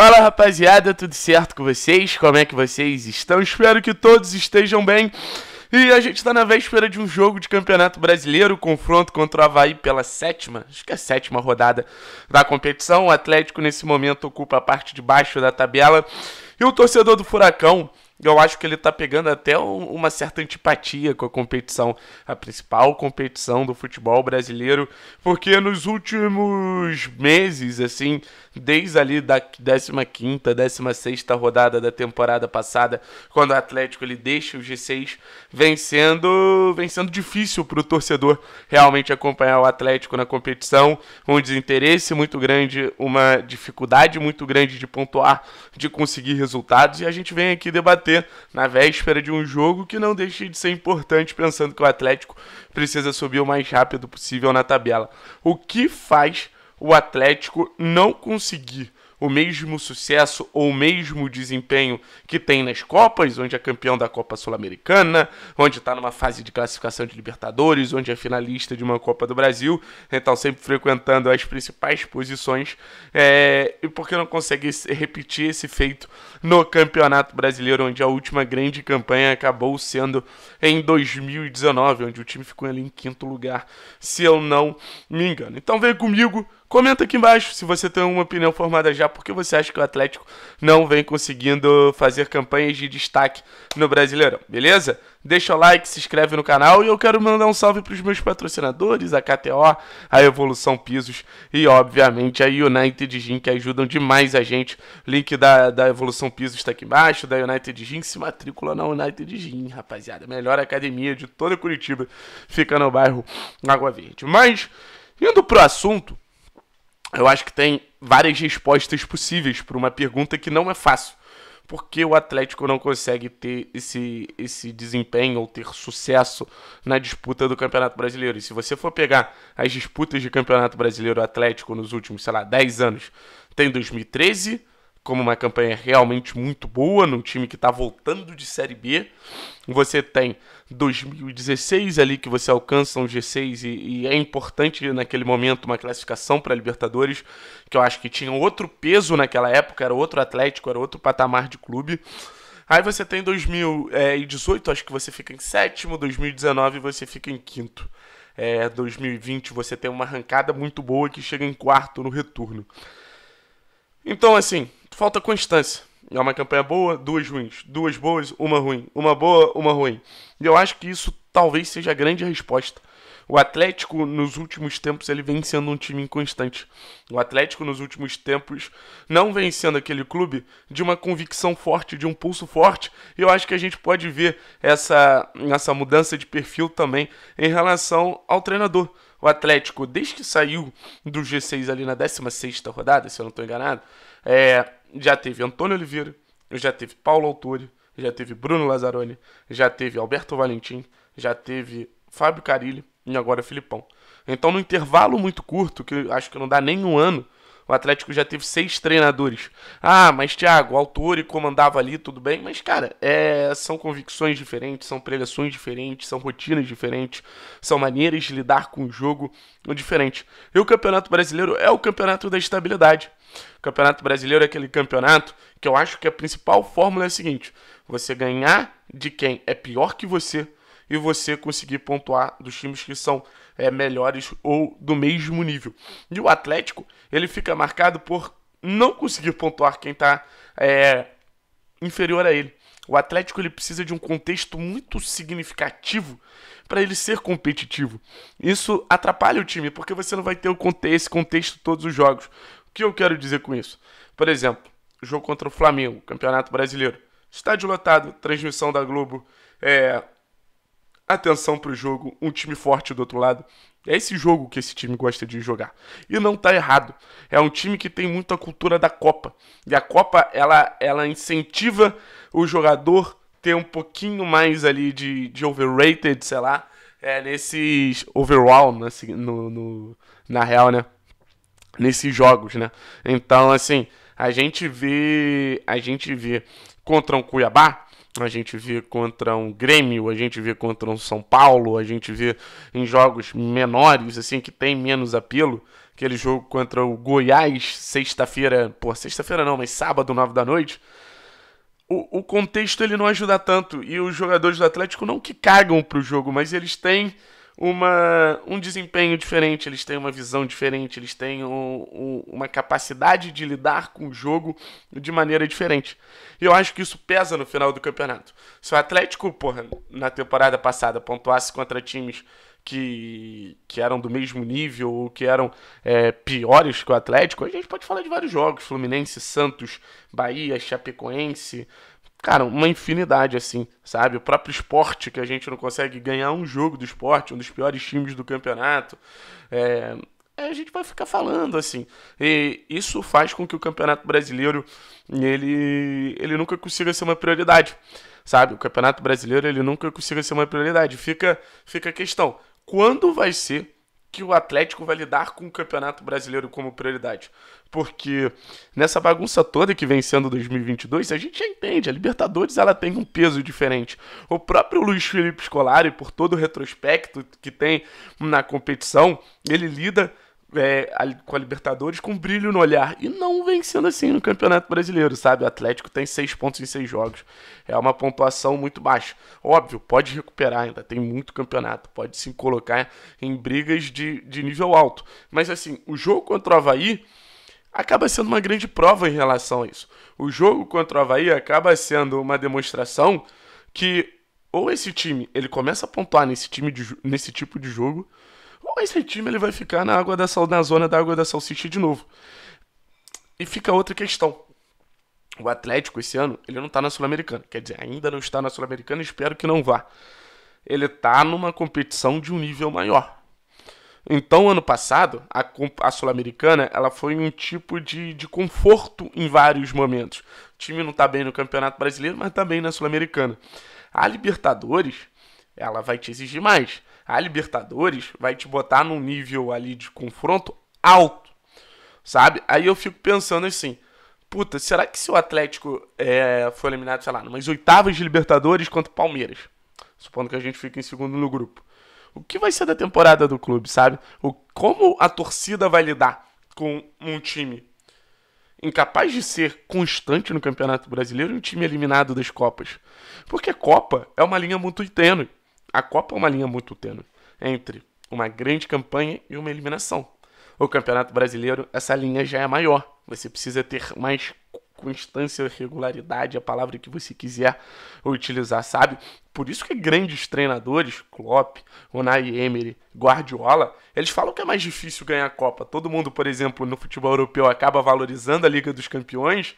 Fala rapaziada, tudo certo com vocês? Como é que vocês estão? Espero que todos estejam bem. E a gente está na véspera de um jogo de Campeonato Brasileiro, confronto contra o Havaí pela sétima, acho que é a sétima rodada da competição. O Atlético nesse momento ocupa a parte de baixo da tabela. E o torcedor do Furacão eu acho que ele está pegando até uma certa antipatia com a competição, a principal competição do futebol brasileiro, porque nos últimos meses, assim, desde ali da 15ª, 16ª rodada da temporada passada, quando o Atlético ele deixa o G6, vem sendo, vem sendo difícil para o torcedor realmente acompanhar o Atlético na competição, um desinteresse muito grande, uma dificuldade muito grande de pontuar, de conseguir resultados, e a gente vem aqui debater ter na véspera de um jogo que não deixe de ser importante, pensando que o Atlético precisa subir o mais rápido possível na tabela. O que faz o Atlético não conseguir o mesmo sucesso ou o mesmo desempenho que tem nas Copas, onde é campeão da Copa Sul-Americana, onde está numa fase de classificação de Libertadores, onde é finalista de uma Copa do Brasil, então sempre frequentando as principais posições, é, e porque não consegue repetir esse feito no Campeonato Brasileiro, onde a última grande campanha acabou sendo em 2019, onde o time ficou ali em quinto lugar, se eu não me engano. Então vem comigo Comenta aqui embaixo se você tem uma opinião formada já, porque você acha que o Atlético não vem conseguindo fazer campanhas de destaque no Brasileirão, beleza? Deixa o like, se inscreve no canal e eu quero mandar um salve para os meus patrocinadores, a KTO, a Evolução Pisos e, obviamente, a United Gin, que ajudam demais a gente. Link da, da Evolução Pisos está aqui embaixo, da United Gin, se matricula na United Gin, rapaziada. Melhor academia de toda Curitiba, fica no bairro Água Verde. Mas, indo pro assunto eu acho que tem várias respostas possíveis para uma pergunta que não é fácil. Por que o Atlético não consegue ter esse, esse desempenho ou ter sucesso na disputa do Campeonato Brasileiro? E se você for pegar as disputas de Campeonato Brasileiro Atlético nos últimos, sei lá, 10 anos, tem 2013, como uma campanha realmente muito boa num time que está voltando de Série B. Você tem 2016 ali que você alcança um G6 e, e é importante naquele momento uma classificação para a Libertadores, que eu acho que tinha outro peso naquela época, era outro Atlético, era outro patamar de clube. Aí você tem 2018, acho que você fica em sétimo, 2019 você fica em quinto. É, 2020 você tem uma arrancada muito boa que chega em quarto no retorno. Então, assim, falta constância. É uma campanha boa, duas ruins, duas boas, uma ruim, uma boa, uma ruim. E eu acho que isso talvez seja a grande resposta. O Atlético, nos últimos tempos, ele vem sendo um time inconstante. O Atlético, nos últimos tempos, não vem sendo aquele clube de uma convicção forte, de um pulso forte. E eu acho que a gente pode ver essa, essa mudança de perfil também em relação ao treinador. O Atlético, desde que saiu do G6 ali na 16ª rodada, se eu não estou enganado, é, já teve Antônio Oliveira, já teve Paulo Autori, já teve Bruno Lazzaroni, já teve Alberto Valentim, já teve Fábio Carilli e agora Filipão. Então, no intervalo muito curto, que acho que não dá nem um ano, o Atlético já teve seis treinadores. Ah, mas Thiago, o e comandava ali, tudo bem. Mas, cara, é, são convicções diferentes, são pregações diferentes, são rotinas diferentes, são maneiras de lidar com o jogo diferentes. E o Campeonato Brasileiro é o campeonato da estabilidade. O Campeonato Brasileiro é aquele campeonato que eu acho que a principal fórmula é a seguinte: você ganhar de quem é pior que você e você conseguir pontuar dos times que são é, melhores ou do mesmo nível. E o Atlético, ele fica marcado por não conseguir pontuar quem está é, inferior a ele. O Atlético ele precisa de um contexto muito significativo para ele ser competitivo. Isso atrapalha o time, porque você não vai ter esse contexto todos os jogos. O que eu quero dizer com isso? Por exemplo, jogo contra o Flamengo, Campeonato Brasileiro. Estádio lotado, transmissão da Globo, é, atenção para o jogo, um time forte do outro lado. É esse jogo que esse time gosta de jogar. E não está errado. É um time que tem muita cultura da Copa. E a Copa, ela, ela incentiva o jogador ter um pouquinho mais ali de, de overrated, sei lá, é, nesses overall, né, no, no, na real, né? Nesses jogos, né? Então, assim, a gente vê, a gente vê contra um Cuiabá, a gente vê contra um Grêmio, a gente vê contra um São Paulo, a gente vê em jogos menores, assim, que tem menos apelo. Aquele jogo contra o Goiás, sexta-feira, pô, sexta-feira não, mas sábado, nove da noite. O, o, contexto ele não ajuda tanto e os jogadores do Atlético não que cagam pro jogo, mas eles têm uma, um desempenho diferente, eles têm uma visão diferente, eles têm um, um, uma capacidade de lidar com o jogo de maneira diferente. E eu acho que isso pesa no final do campeonato. Se o Atlético, porra, na temporada passada pontuasse contra times que, que eram do mesmo nível ou que eram é, piores que o Atlético, a gente pode falar de vários jogos: Fluminense, Santos, Bahia, Chapecoense, cara, uma infinidade, assim, sabe? O próprio esporte, que a gente não consegue ganhar um jogo do esporte, um dos piores times do campeonato. É, é, a gente vai ficar falando, assim. E isso faz com que o Campeonato Brasileiro, ele, ele nunca consiga ser uma prioridade, sabe? O Campeonato Brasileiro, ele nunca consiga ser uma prioridade. Fica, fica a questão, quando vai ser que o Atlético vai lidar com o Campeonato Brasileiro como prioridade. Porque nessa bagunça toda que vem sendo 2022, a gente já entende, a Libertadores ela tem um peso diferente. O próprio Luiz Felipe Scolari, por todo o retrospecto que tem na competição, ele lida é, com a Libertadores com brilho no olhar. E não vem sendo assim no Campeonato Brasileiro, sabe? O Atlético tem seis pontos em seis jogos. É uma pontuação muito baixa. Óbvio, pode recuperar ainda, tem muito campeonato. Pode se colocar em brigas de, de nível alto. Mas assim, o jogo contra o Havaí acaba sendo uma grande prova em relação a isso. O jogo contra o Havaí acaba sendo uma demonstração que ou esse time ele começa a pontuar nesse, time de, nesse tipo de jogo mas esse time ele vai ficar na, água da, na zona da água da salsicha de novo. E fica outra questão. O Atlético esse ano, ele não está na Sul-Americana. Quer dizer, ainda não está na Sul-Americana, espero que não vá. Ele está numa competição de um nível maior. Então, ano passado, a, a Sul-Americana ela foi um tipo de, de conforto em vários momentos. O time não está bem no Campeonato Brasileiro, mas tá bem na Sul-Americana. A Libertadores, ela vai te exigir mais a Libertadores vai te botar num nível ali de confronto alto, sabe? Aí eu fico pensando assim, puta, será que se o Atlético é, foi eliminado, sei lá, numas oitavas de Libertadores contra o Palmeiras, supondo que a gente fique em segundo no grupo, o que vai ser da temporada do clube, sabe? O, como a torcida vai lidar com um time incapaz de ser constante no Campeonato Brasileiro e um time eliminado das Copas? Porque Copa é uma linha muito tênue. A Copa é uma linha muito tênue entre uma grande campanha e uma eliminação. O Campeonato Brasileiro, essa linha já é maior. Você precisa ter mais constância, regularidade, a palavra que você quiser utilizar, sabe? Por isso que grandes treinadores, Klopp, Unai Emery, Guardiola, eles falam que é mais difícil ganhar a Copa. Todo mundo, por exemplo, no futebol europeu acaba valorizando a Liga dos Campeões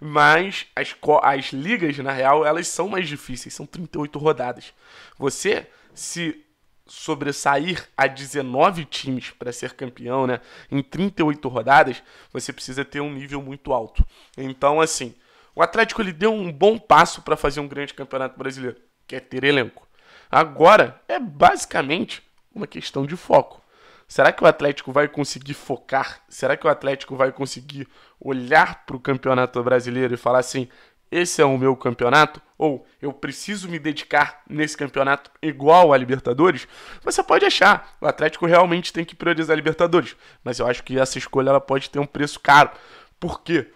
mas as, as ligas, na real, elas são mais difíceis, são 38 rodadas. Você se sobressair a 19 times para ser campeão, né? Em 38 rodadas, você precisa ter um nível muito alto. Então, assim, o Atlético ele deu um bom passo para fazer um grande campeonato brasileiro, que é ter elenco. Agora é basicamente uma questão de foco. Será que o Atlético vai conseguir focar? Será que o Atlético vai conseguir olhar para o campeonato brasileiro e falar assim: esse é o meu campeonato? Ou eu preciso me dedicar nesse campeonato igual à Libertadores? Você pode achar, o Atlético realmente tem que priorizar a Libertadores, mas eu acho que essa escolha ela pode ter um preço caro. Por quê?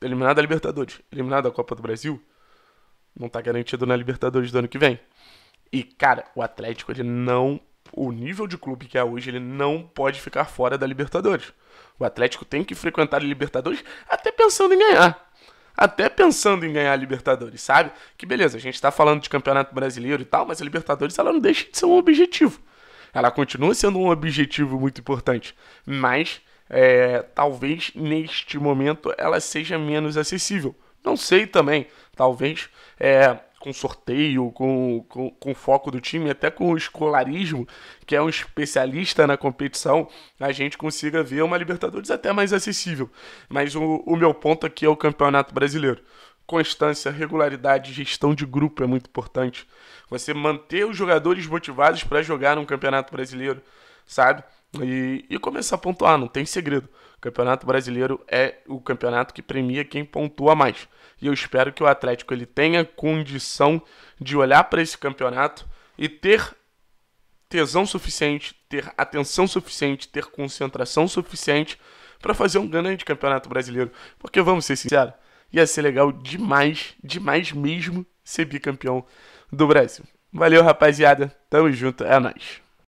Eliminado da Libertadores, eliminado da Copa do Brasil, não está garantido na Libertadores do ano que vem. E, cara, o Atlético ele não o nível de clube que é hoje, ele não pode ficar fora da Libertadores. O Atlético tem que frequentar a Libertadores até pensando em ganhar. Até pensando em ganhar a Libertadores, sabe? Que beleza, a gente tá falando de Campeonato Brasileiro e tal, mas a Libertadores ela não deixa de ser um objetivo. Ela continua sendo um objetivo muito importante, mas é, talvez neste momento ela seja menos acessível. Não sei também, talvez é, com sorteio, com, com, com foco do time, até com o escolarismo, que é um especialista na competição, a gente consiga ver uma Libertadores até mais acessível. Mas o, o meu ponto aqui é o Campeonato Brasileiro. Constância, regularidade, gestão de grupo é muito importante. Você manter os jogadores motivados para jogar um Campeonato Brasileiro sabe? E, e começar a pontuar, não tem segredo. O Campeonato Brasileiro é o campeonato que premia quem pontua mais. E eu espero que o Atlético ele tenha condição de olhar para esse campeonato e ter tesão suficiente, ter atenção suficiente, ter concentração suficiente para fazer um grande campeonato brasileiro. Porque vamos ser sinceros, ia ser legal demais, demais mesmo ser bicampeão do Brasil. Valeu, rapaziada. Tamo junto, é nóis.